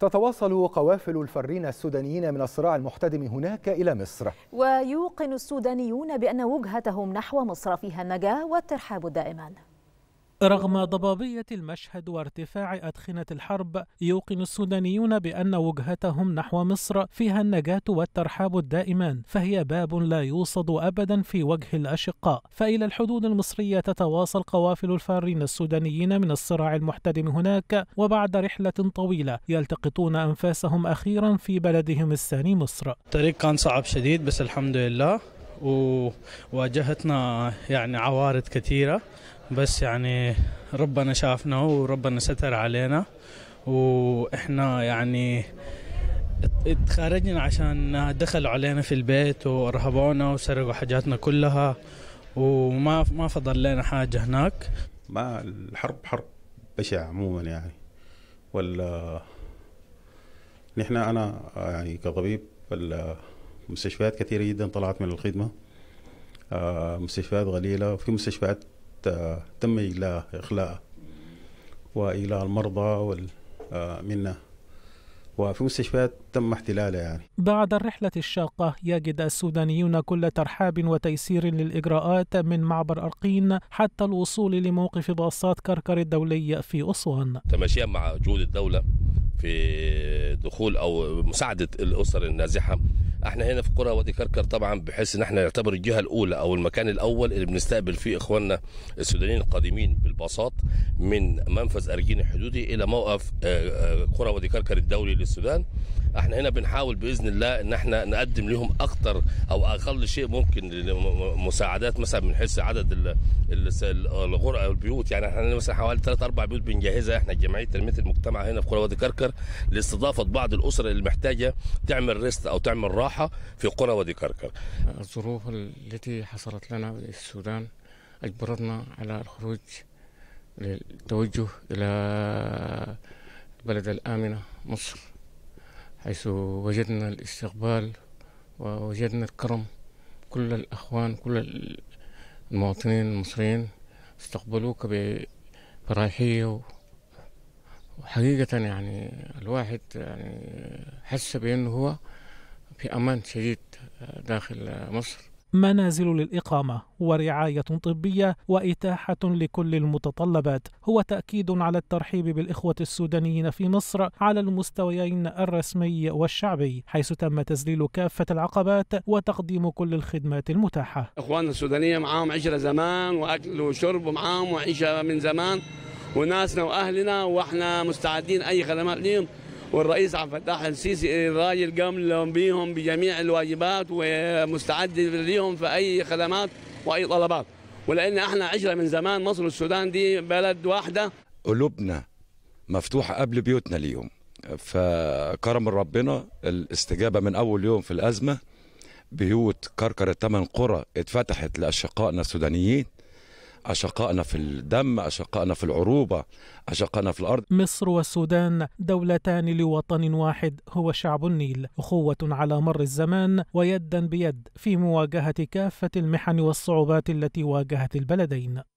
تتواصل قوافل الفرين السودانيين من الصراع المحتدم هناك إلى مصر ويوقن السودانيون بأن وجهتهم نحو مصر فيها النجاة والترحاب دائماً رغم ضبابية المشهد وارتفاع أدخنة الحرب يوقن السودانيون بأن وجهتهم نحو مصر فيها النجاة والترحاب الدائمان فهي باب لا يوصد أبدا في وجه الأشقاء فإلى الحدود المصرية تتواصل قوافل الفارين السودانيين من الصراع المحتدم هناك وبعد رحلة طويلة يلتقطون أنفاسهم أخيرا في بلدهم الثاني مصر الطريق كان صعب شديد بس الحمد لله وواجهتنا يعني عوارض كثيرة بس يعني ربنا شافنا وربنا ستر علينا واحنا يعني اتخرجنا عشان دخلوا علينا في البيت ورهبونا وسرقوا حاجاتنا كلها وما ما فضل لنا حاجه هناك ما الحرب حرب بشعه عموما يعني ولا نحن انا يعني كطبيب المستشفيات كثيره جدا طلعت من الخدمه آه، مستشفيات قليله وفي مستشفيات حتى تم إلى إخلاء وإلى المرضى آه، منا وفي مستشفيات تم احتلالها يعني بعد الرحلة الشاقة يجد السودانيون كل ترحاب وتيسير للإجراءات من معبر أرقين حتى الوصول لموقف باصات كركر الدولي في أسوان تماشيا مع جهود الدولة في دخول أو مساعدة الأسر النازحة احنا هنا في قرى وادي كركر طبعا بحيث ان احنا نعتبر الجهه الاولى او المكان الاول اللي بنستقبل فيه اخواننا السودانيين القادمين بالباصات من منفذ ارجين الحدودي الى موقف آه، آه، قرى وادي كركر الدولي للسودان احنا هنا بنحاول باذن الله ان احنا نقدم لهم اكثر او اقل شيء ممكن مساعدات مثلا من حيث عدد الغرق او البيوت يعني احنا مثلا حوالي ثلاث اربع بيوت بنجهزها احنا جمعيه تنميه المجتمع هنا في قرى وادي كركر لاستضافه بعض الاسر اللي محتاجه تعمل ريست او تعمل راحه الراحة في قرى وادي كركر الظروف التي حصلت لنا في السودان أجبرتنا على الخروج للتوجه إلى البلد الآمنة مصر حيث وجدنا الاستقبال ووجدنا الكرم كل الأخوان كل المواطنين المصريين استقبلوك برايحية وحقيقة يعني الواحد يعني حس بأنه هو في أمان شديد آه، داخل آه، مصر منازل للإقامة ورعاية طبية وإتاحة لكل المتطلبات هو تأكيد على الترحيب بالإخوة السودانيين في مصر على المستويين الرسمي والشعبي حيث تم تذليل كافة العقبات وتقديم كل الخدمات المتاحة إخواننا السودانية معاهم عشرة زمان وأكل وشرب معاهم وعيشة من زمان وناسنا وأهلنا وإحنا مستعدين أي خدمات ليهم والرئيس عبد الفتاح السيسي الراجل إيه، قام بهم بجميع الواجبات ومستعد لهم في اي خدمات واي طلبات ولان احنا عشره من زمان مصر والسودان دي بلد واحده قلوبنا مفتوحه قبل بيوتنا اليوم فكرم ربنا الاستجابه من اول يوم في الازمه بيوت كركر الثمان قرى اتفتحت لاشقائنا السودانيين أشقائنا في الدم أشقائنا في العروبة أشقائنا في الأرض مصر والسودان دولتان لوطن واحد هو شعب النيل أخوة على مر الزمان ويدا بيد في مواجهة كافة المحن والصعوبات التي واجهت البلدين